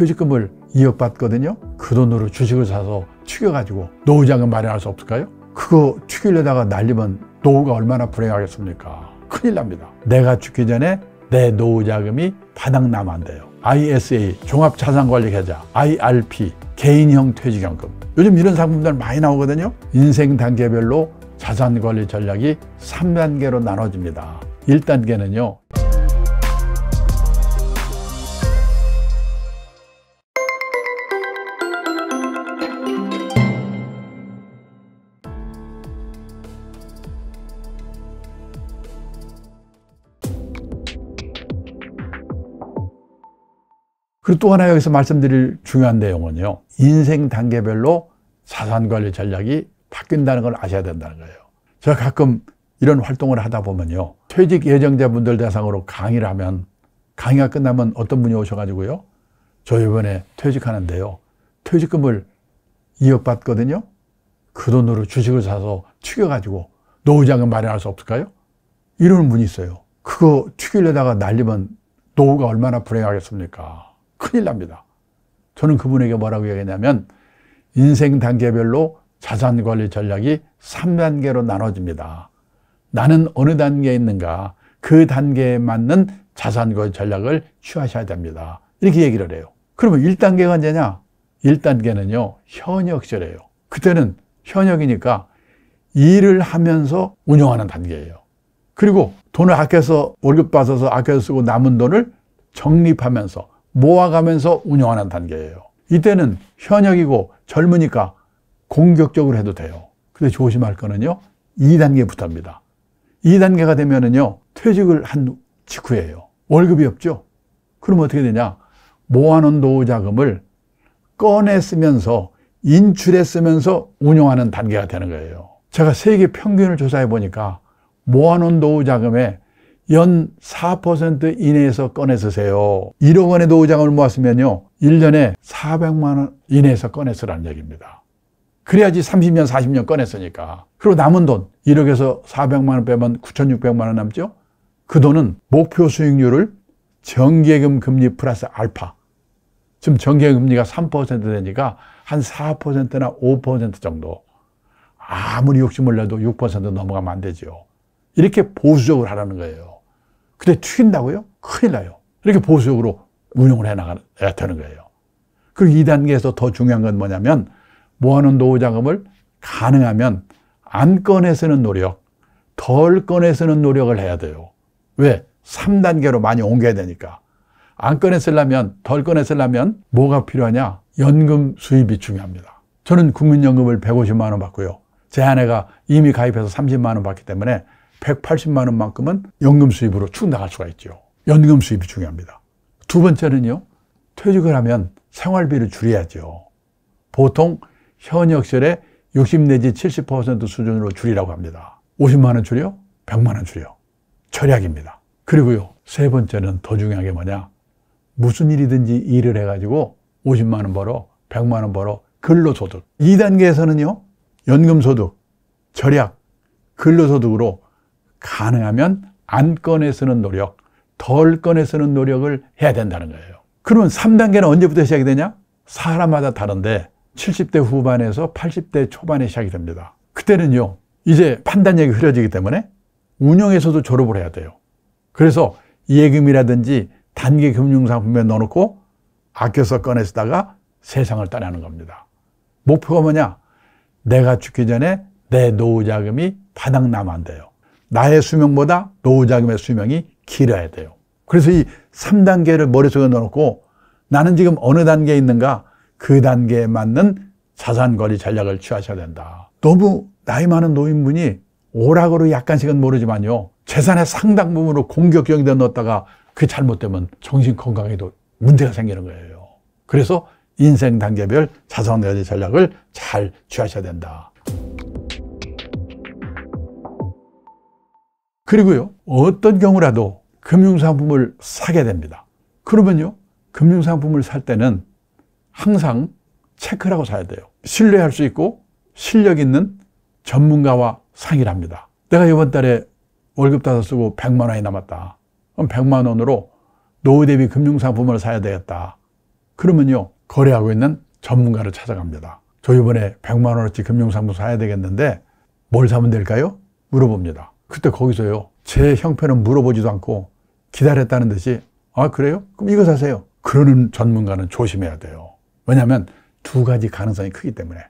퇴직금을 이어 받거든요 그 돈으로 주식을 사서 튀겨가지고 노후자금 마련할 수 없을까요? 그거 튀기려다가 날리면 노후가 얼마나 불행하겠습니까? 큰일 납니다 내가 죽기 전에 내 노후자금이 바닥나면 안 돼요 ISA, 종합자산관리계좌, IRP, 개인형 퇴직연금 요즘 이런 상품들 많이 나오거든요 인생 단계별로 자산관리 전략이 3단계로 나눠집니다 1단계는요 그리고 또 하나 여기서 말씀드릴 중요한 내용은요. 인생 단계별로 자산 관리 전략이 바뀐다는 걸 아셔야 된다는 거예요. 제가 가끔 이런 활동을 하다 보면요. 퇴직 예정자분들 대상으로 강의를 하면 강의가 끝나면 어떤 분이 오셔가지고요. 저 이번에 퇴직하는데요. 퇴직금을 2억 받거든요. 그 돈으로 주식을 사서 튀겨가지고 노후자금 마련할 수 없을까요? 이러는 분이 있어요. 그거 튀기려다가 날리면 노후가 얼마나 불행하겠습니까? 큰일 납니다. 저는 그분에게 뭐라고 얘기했냐면 인생 단계별로 자산 관리 전략이 3단계로 나눠집니다. 나는 어느 단계에 있는가 그 단계에 맞는 자산 관리 전략을 취하셔야 됩니다. 이렇게 얘기를 해요. 그러면 1단계가 언제냐? 1단계는요. 현역 시절이에요. 그때는 현역이니까 일을 하면서 운영하는 단계예요. 그리고 돈을 아껴서 월급 받아서 아껴서 쓰고 남은 돈을 적립하면서 모아가면서 운영하는 단계예요. 이때는 현역이고 젊으니까 공격적으로 해도 돼요. 근데 조심할 거는요. 2단계부터입니다. 2단계가 되면은요. 퇴직을 한 직후예요. 월급이 없죠. 그럼 어떻게 되냐? 모아놓은 노후 자금을 꺼내 쓰면서 인출해 쓰면서 운영하는 단계가 되는 거예요. 제가 세계 평균을 조사해 보니까 모아놓은 노후 자금의 연4% 이내에서 꺼내서세요 1억 원의 노후자금을 모았으면요. 1년에 400만 원 이내에서 꺼내서라는 얘기입니다. 그래야지 30년, 40년 꺼냈으니까. 그리고 남은 돈 1억에서 400만 원 빼면 9,600만 원 남죠? 그 돈은 목표 수익률을 정기예금 금리 플러스 알파. 지금 정기예금 금리가 3% 되니까 한 4%나 5% 정도. 아무리 욕심을 내도 6% 넘어가면 안 되죠. 이렇게 보수적으로 하라는 거예요. 근데 튀긴다고요? 큰일 나요. 이렇게 보수적으로 운영을 해나가야 되는 거예요. 그리고 2단계에서 더 중요한 건 뭐냐면 모아놓은 노후 자금을 가능하면 안 꺼내 서는 노력, 덜 꺼내 서는 노력을 해야 돼요. 왜? 3단계로 많이 옮겨야 되니까. 안 꺼내 쓰려면, 덜 꺼내 쓰려면 뭐가 필요하냐? 연금 수입이 중요합니다. 저는 국민연금을 150만 원 받고요. 제 아내가 이미 가입해서 30만 원 받기 때문에 180만 원만큼은 연금 수입으로 축 나갈 수가 있죠. 연금 수입이 중요합니다. 두 번째는요. 퇴직을 하면 생활비를 줄여야죠. 보통 현역설에 60 내지 70% 수준으로 줄이라고 합니다. 50만 원 줄여? 100만 원 줄여. 절약입니다. 그리고요. 세 번째는 더 중요한 게 뭐냐? 무슨 일이든지 일을 해가지고 50만 원 벌어, 100만 원 벌어, 근로소득. 2단계에서는요. 연금소득, 절약, 근로소득으로 가능하면 안 꺼내서는 노력, 덜 꺼내서는 노력을 해야 된다는 거예요. 그러면 3단계는 언제부터 시작이 되냐? 사람마다 다른데 70대 후반에서 80대 초반에 시작이 됩니다. 그때는요, 이제 판단력이 흐려지기 때문에 운영에서도 졸업을 해야 돼요. 그래서 예금이라든지 단기 금융상품에 넣어놓고 아껴서 꺼내 쓰다가 세상을 떠나는 겁니다. 목표가 뭐냐? 내가 죽기 전에 내 노후자금이 바닥 나면 안 돼요. 나의 수명보다 노후자금의 수명이 길어야 돼요. 그래서 이 3단계를 머릿속에 넣어놓고 나는 지금 어느 단계에 있는가 그 단계에 맞는 자산관리 전략을 취하셔야 된다. 너무 나이 많은 노인분이 오락으로 약간씩은 모르지만요. 재산의 상당 부분으로 공격형이다 넣었다가 그게 잘못되면 정신 건강에도 문제가 생기는 거예요. 그래서 인생 단계별 자산관리 전략을 잘 취하셔야 된다. 그리고요, 어떤 경우라도 금융상품을 사게 됩니다. 그러면요, 금융상품을 살 때는 항상 체크를 고 사야 돼요. 신뢰할 수 있고 실력 있는 전문가와 상의를 합니다. 내가 이번 달에 월급 다 쓰고 100만 원이 남았다. 그럼 100만 원으로 노후 대비 금융상품을 사야 되겠다. 그러면요, 거래하고 있는 전문가를 찾아갑니다. 저 이번에 100만 원어치 금융상품 사야 되겠는데 뭘 사면 될까요? 물어봅니다. 그때 거기서요. 제 형편은 물어보지도 않고 기다렸다는 듯이 아 그래요? 그럼 이거 사세요. 그러는 전문가는 조심해야 돼요. 왜냐하면 두 가지 가능성이 크기 때문에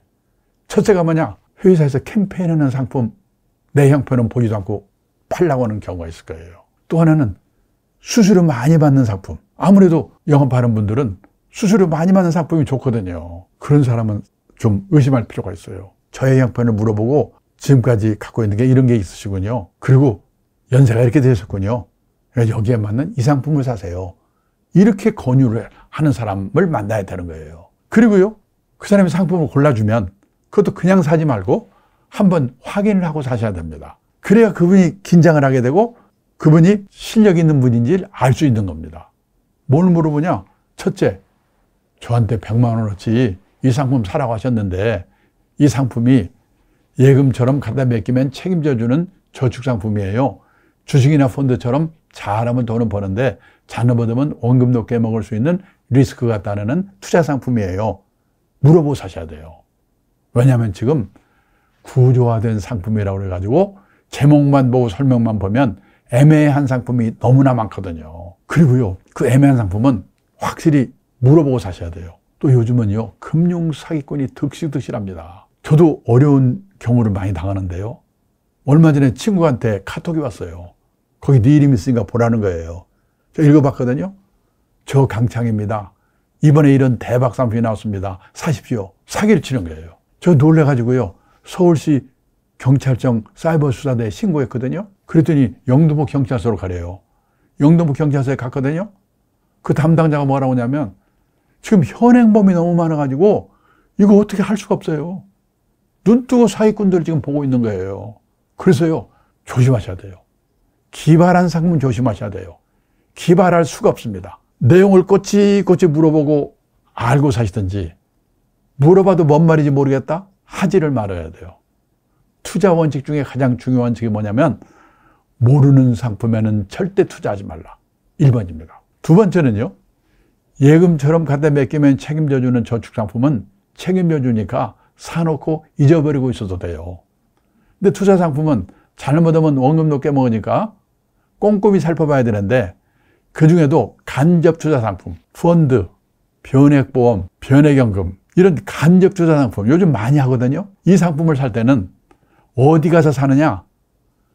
첫째가 뭐냐? 회사에서 캠페인하는 상품 내 형편은 보지도 않고 팔라고 하는 경우가 있을 거예요. 또 하나는 수수료 많이 받는 상품. 아무래도 영업하는 분들은 수수료 많이 받는 상품이 좋거든요. 그런 사람은 좀 의심할 필요가 있어요. 저의 형편을 물어보고 지금까지 갖고 있는 게 이런 게 있으시군요. 그리고 연세가 이렇게 되셨군요. 여기에 맞는 이 상품을 사세요. 이렇게 권유를 하는 사람을 만나야 되는 거예요. 그리고요, 그 사람이 상품을 골라주면 그것도 그냥 사지 말고 한번 확인을 하고 사셔야 됩니다. 그래야 그분이 긴장을 하게 되고 그분이 실력 있는 분인지 를알 수 있는 겁니다. 뭘 물어보냐? 첫째, 저한테 100만 원어치 이 상품 사라고 하셨는데 이 상품이 예금처럼 갖다 맡기면 책임져주는 저축상품이에요. 주식이나 펀드처럼 잘하면 돈은 버는데 잘못하면 원금 높게 먹을 수 있는 리스크가 따르는 투자 상품이에요. 물어보고 사셔야 돼요. 왜냐하면 지금 구조화된 상품이라고 그래가지고 제목만 보고 설명만 보면 애매한 상품이 너무나 많거든요. 그리고요, 그 애매한 상품은 확실히 물어보고 사셔야 돼요. 또 요즘은요, 금융 사기꾼이 득실득실합니다. 저도 어려운 경우를 많이 당하는데요. 얼마 전에 친구한테 카톡이 왔어요. 거기 네 이름 있으니까 보라는 거예요. 저 읽어봤거든요. 저 강창입니다. 이번에 이런 대박 상품이 나왔습니다. 사십시오. 사기를 치는 거예요. 저 놀래가지고요. 서울시 경찰청 사이버수사대에 신고했거든요. 그랬더니 영등포 경찰서로 가래요. 영등포 경찰서에 갔거든요. 그 담당자가 뭐라고 하냐면 지금 현행범이 너무 많아가지고 이거 어떻게 할 수가 없어요. 눈뜨고 사기꾼들을 지금 보고 있는 거예요. 그래서요, 조심하셔야 돼요. 기발한 상품 조심하셔야 돼요. 기발할 수가 없습니다. 내용을 꼬치꼬치 물어보고 알고 사시든지, 물어봐도 뭔 말인지 모르겠다? 하지를 말아야 돼요. 투자 원칙 중에 가장 중요한 책이 뭐냐면, 모르는 상품에는 절대 투자하지 말라. 1번입니다. 두 번째는요, 예금처럼 갖다 맡기면 책임져주는 저축상품은 책임져주니까 사놓고 잊어버리고 있어도 돼요. 근데 투자 상품은 잘못하면 원금 높게 먹으니까 꼼꼼히 살펴봐야 되는데 그 중에도 간접 투자 상품, 펀드, 변액보험, 변액연금 이런 간접 투자 상품 요즘 많이 하거든요. 이 상품을 살 때는 어디 가서 사느냐?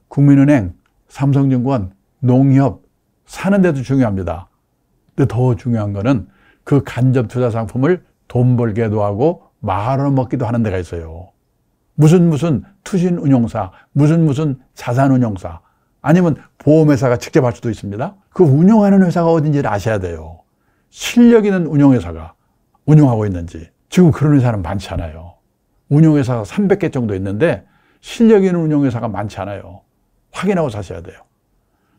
국민은행, 삼성증권, 농협 사는 데도 중요합니다. 근데 더 중요한 거는 그 간접 투자 상품을 돈 벌게도 하고 말원 먹기도 하는 데가 있어요. 무슨 무슨 투신운용사, 무슨 무슨 자산운용사, 아니면 보험회사가 직접 할 수도 있습니다. 그 운용하는 회사가 어딘지를 아셔야 돼요. 실력 있는 운용회사가 운용하고 있는지. 지금 그런 회사는 많지 않아요. 운용회사가 300개 정도 있는데 실력 있는 운용회사가 많지 않아요. 확인하고 사셔야 돼요.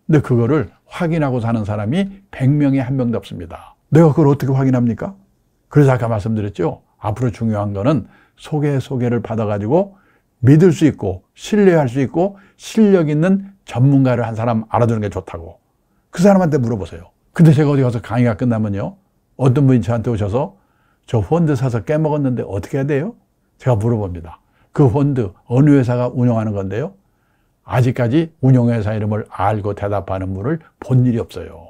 근데 그거를 확인하고 사는 사람이 100명에 한 명도 없습니다. 내가 그걸 어떻게 확인합니까? 그래서 아까 말씀드렸죠. 앞으로 중요한 거는 소개 소개를 받아가지고 믿을 수 있고 신뢰할 수 있고 실력 있는 전문가를 한 사람 알아두는 게 좋다고 그 사람한테 물어보세요 근데 제가 어디 가서 강의가 끝나면요 어떤 분이 저한테 오셔서 저 펀드 사서 깨먹었는데 어떻게 해야 돼요? 제가 물어봅니다 그 펀드 어느 회사가 운영하는 건데요 아직까지 운영회사 이름을 알고 대답하는 분을 본 일이 없어요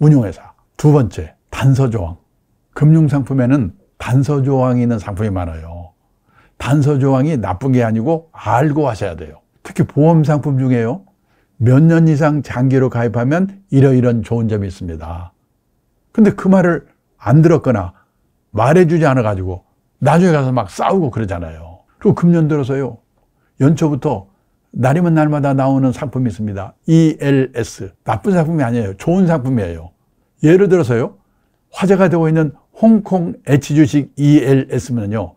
운영회사 두 번째 단서 조항 금융상품에는 단서 조항이 있는 상품이 많아요. 단서 조항이 나쁜 게 아니고 알고 하셔야 돼요. 특히 보험 상품 중에요. 몇 년 이상 장기로 가입하면 이러이런 좋은 점이 있습니다. 근데 그 말을 안 들었거나 말해주지 않아가지고 나중에 가서 막 싸우고 그러잖아요. 그리고 금년 들어서요. 연초부터 날이면 날마다 나오는 상품이 있습니다. ELS. 나쁜 상품이 아니에요. 좋은 상품이에요. 예를 들어서요. 화제가 되고 있는 홍콩 H주식 ELS면요.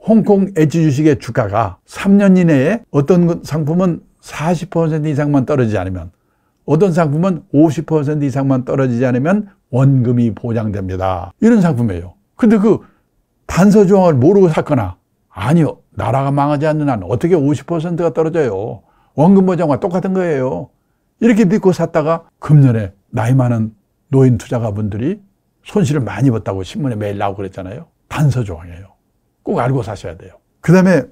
홍콩 H주식의 주가가 3년 이내에 어떤 상품은 40% 이상만 떨어지지 않으면 어떤 상품은 50% 이상만 떨어지지 않으면 원금이 보장됩니다. 이런 상품이에요. 근데 그 단서 조항을 모르고 샀거나 아니요. 나라가 망하지 않는 한 어떻게 50%가 떨어져요. 원금 보장과 똑같은 거예요. 이렇게 믿고 샀다가 금년에 나이 많은 노인 투자가분들이 손실을 많이 봤다고 신문에 매일 나오고 그랬잖아요. 단서 조항이에요. 꼭 알고 사셔야 돼요. 그 다음에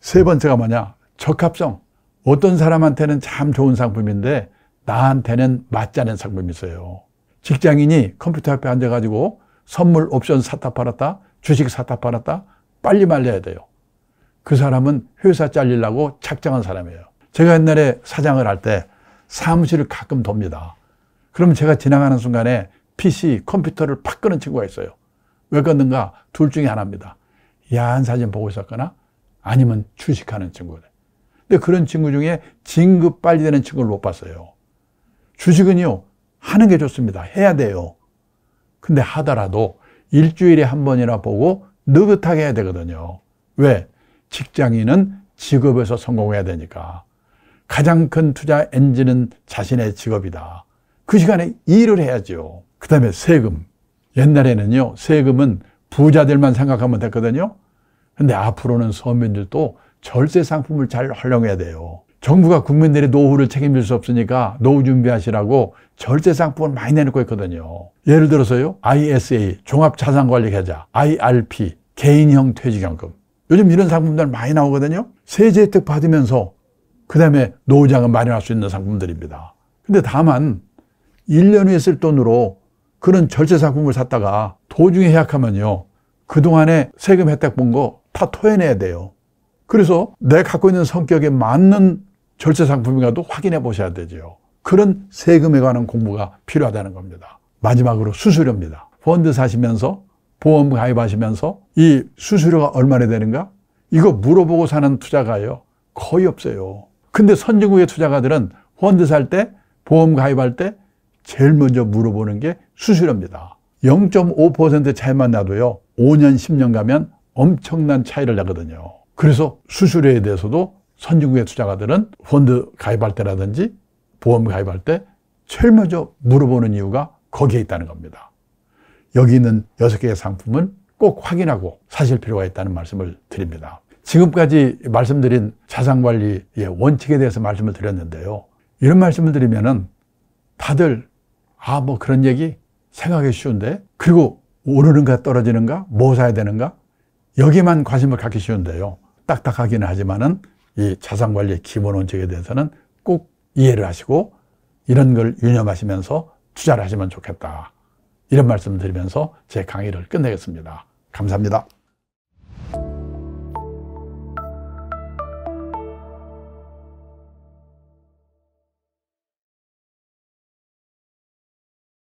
세 번째가 뭐냐? 적합성. 어떤 사람한테는 참 좋은 상품인데 나한테는 맞지 않은 상품이 있어요. 직장인이 컴퓨터 앞에 앉아가지고 선물 옵션 사다 팔았다, 주식 사다 팔았다, 빨리 말려야 돼요. 그 사람은 회사 잘리려고 착장한 사람이에요. 제가 옛날에 사장을 할 때 사무실을 가끔 돕니다. 그럼 제가 지나가는 순간에 PC, 컴퓨터를 팍 끄는 친구가 있어요. 왜 껐는가? 둘 중에 하나입니다. 야한 사진 보고 있었거나 아니면 주식하는 친구들. 근데 그런 친구 중에 진급 빨리 되는 친구를 못 봤어요. 주식은요, 하는 게 좋습니다. 해야 돼요. 근데 하더라도 일주일에 한 번이나 보고 느긋하게 해야 되거든요. 왜? 직장인은 직업에서 성공해야 되니까. 가장 큰 투자 엔진은 자신의 직업이다. 그 시간에 일을 해야죠. 그 다음에 세금. 옛날에는요, 세금은 부자들만 생각하면 됐거든요. 근데 앞으로는 서민들도 절세 상품을 잘 활용해야 돼요. 정부가 국민들의 노후를 책임질 수 없으니까 노후 준비하시라고 절제 상품을 많이 내놓고 있거든요. 예를 들어서요, ISA, 종합자산관리계좌, IRP, 개인형 퇴직연금. 요즘 이런 상품들 많이 나오거든요. 세제 혜택 받으면서 그 다음에 노후자금 마련할 수 있는 상품들입니다. 근데 다만 1년 후에 쓸 돈으로 그런 절제 상품을 샀다가 도중에 해약하면요. 그동안에 세금 혜택 본 거 다 토해내야 돼요. 그래서 내 갖고 있는 성격에 맞는 절제 상품인가도 확인해 보셔야 되죠. 그런 세금에 관한 공부가 필요하다는 겁니다. 마지막으로 수수료입니다. 펀드 사시면서 보험 가입하시면서 이 수수료가 얼마나 되는가? 이거 물어보고 사는 투자가요. 거의 없어요. 근데 선진국의 투자가들은 펀드 살 때, 보험 가입할 때 제일 먼저 물어보는 게 수수료입니다. 0.5% 차이만 나도요. 5년, 10년 가면 엄청난 차이를 내거든요. 그래서 수수료에 대해서도 선진국의 투자가들은 펀드 가입할 때라든지 보험 가입할 때 제일 먼저 물어보는 이유가 거기에 있다는 겁니다. 여기 있는 6개의 상품은 꼭 확인하고 사실 필요가 있다는 말씀을 드립니다. 지금까지 말씀드린 자산관리의 원칙에 대해서 말씀을 드렸는데요. 이런 말씀을 드리면 은 다들 아, 뭐 그런 얘기 생각하기 쉬운데? 그리고 오르는가 떨어지는가? 뭐 사야 되는가? 여기만 관심을 갖기 쉬운데요. 딱딱하기는 하지만은 이 자산관리의 기본 원칙에 대해서는 꼭 이해를 하시고 이런 걸 유념하시면서 투자를 하시면 좋겠다. 이런 말씀 드리면서 제 강의를 끝내겠습니다. 감사합니다.